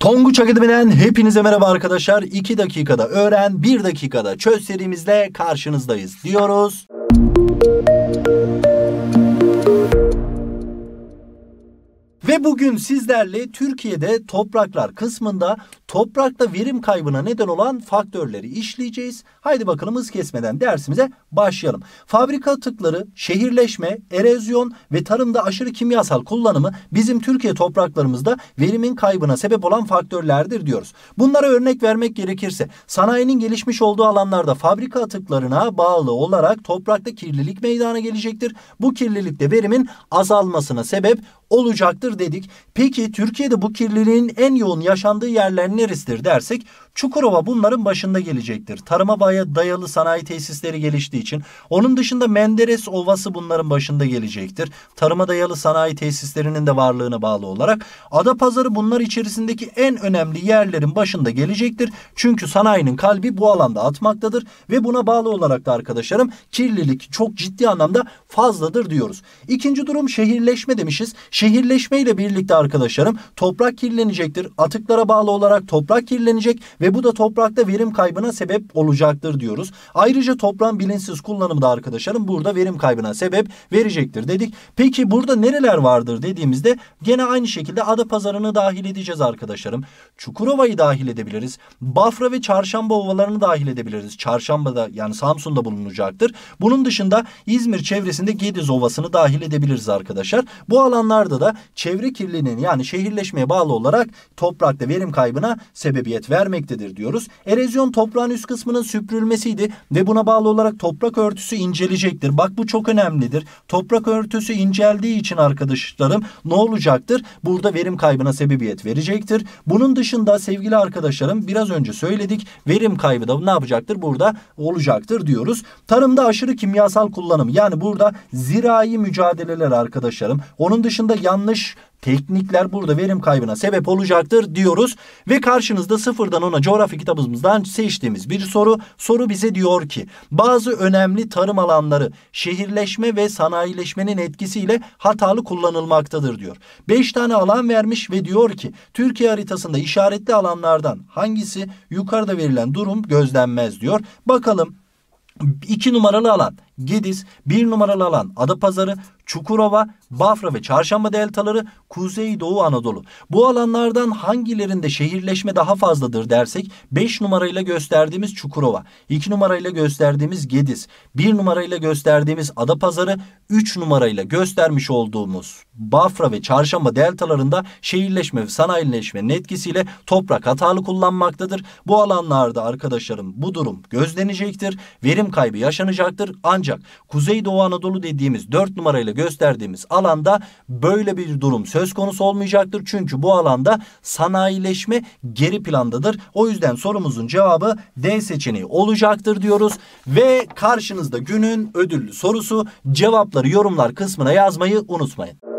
Tonguç Akademi'den hepinize merhaba arkadaşlar. 2 dakikada öğren, 1 dakikada çöz serimizle karşınızdayız diyoruz. Ve bugün sizlerle Türkiye'de topraklar kısmında toprakta verim kaybına neden olan faktörleri işleyeceğiz. Haydi bakalım hız kesmeden dersimize başlayalım. Fabrika atıkları, şehirleşme, erozyon ve tarımda aşırı kimyasal kullanımı bizim Türkiye topraklarımızda verimin kaybına sebep olan faktörlerdir diyoruz. Bunlara örnek vermek gerekirse sanayinin gelişmiş olduğu alanlarda fabrika atıklarına bağlı olarak toprakta kirlilik meydana gelecektir. Bu de verimin azalmasına sebep olacaktır dedik. Peki Türkiye'de bu kirliliğin en yoğun yaşandığı yerler neresidir dersek Çukurova bunların başında gelecektir. Tarıma dayalı sanayi tesisleri geliştiği için. Onun dışında Menderes Ovası bunların başında gelecektir. Tarıma dayalı sanayi tesislerinin de varlığına bağlı olarak. Ada pazarı bunlar içerisindeki en önemli yerlerin başında gelecektir. Çünkü sanayinin kalbi bu alanda atmaktadır ve buna bağlı olarak da arkadaşlarım kirlilik çok ciddi anlamda fazladır diyoruz. İkinci durum şehirleşme demişiz. Şehirleşme ile birlikte arkadaşlarım toprak kirlenecektir. Atıklara bağlı olarak toprak kirlenecek ve bu da toprakta verim kaybına sebep olacaktır diyoruz. Ayrıca toprağın bilinçsiz kullanımı da arkadaşlarım burada verim kaybına sebep verecektir dedik. Peki burada nereler vardır dediğimizde gene aynı şekilde ada pazarını dahil edeceğiz arkadaşlarım. Çukurova'yı dahil edebiliriz. Bafra ve Çarşamba ovalarını dahil edebiliriz. Çarşamba da yani Samsun'da bulunacaktır. Bunun dışında İzmir çevresinde Gediz Ovası'nı dahil edebiliriz arkadaşlar. Bu alanlarda da çevre kirliliğinin yani şehirleşmeye bağlı olarak toprakta verim kaybına sebebiyet vermektedir diyoruz. Erozyon toprağın üst kısmının süpürülmesiydi ve buna bağlı olarak toprak örtüsü incelecektir. Bak bu çok önemlidir. Toprak örtüsü inceldiği için arkadaşlarım ne olacaktır? Burada verim kaybına sebebiyet verecektir. Bunun dışında sevgili arkadaşlarım biraz önce söyledik. Verim kaybı da ne yapacaktır? Burada olacaktır diyoruz. Tarımda aşırı kimyasal kullanım yani burada zirai mücadeleler arkadaşlarım. Onun dışında yanlış teknikler burada verim kaybına sebep olacaktır diyoruz. Ve karşınızda sıfırdan ona coğrafya kitabımızdan seçtiğimiz bir soru. Soru bize diyor ki bazı önemli tarım alanları şehirleşme ve sanayileşmenin etkisiyle hatalı kullanılmaktadır diyor. Beş tane alan vermiş ve diyor ki Türkiye haritasında işaretli alanlardan hangisi yukarıda verilen durum gözlenmez diyor. Bakalım 2 numaralı alan Gediz, bir numaralı alan Adapazarı, Çukurova, Bafra ve Çarşamba deltaları Kuzeydoğu Anadolu. Bu alanlardan hangilerinde şehirleşme daha fazladır dersek 5 numarayla gösterdiğimiz Çukurova, 2 numarayla gösterdiğimiz Gediz, 1 numarayla gösterdiğimiz Adapazarı, 3 numarayla göstermiş olduğumuz Bafra ve Çarşamba deltalarında şehirleşme ve sanayileşmenin etkisiyle toprak hatalı kullanmaktadır. Bu alanlarda arkadaşlarım bu durum gözlenecektir. Verim kaybı yaşanacaktır ancak ancak Kuzeydoğu Anadolu dediğimiz dört numarayla gösterdiğimiz alanda böyle bir durum söz konusu olmayacaktır. Çünkü bu alanda sanayileşme geri plandadır. O yüzden sorumuzun cevabı D seçeneği olacaktır diyoruz. Ve karşınızda günün ödüllü sorusu cevapları yorumlar kısmına yazmayı unutmayın.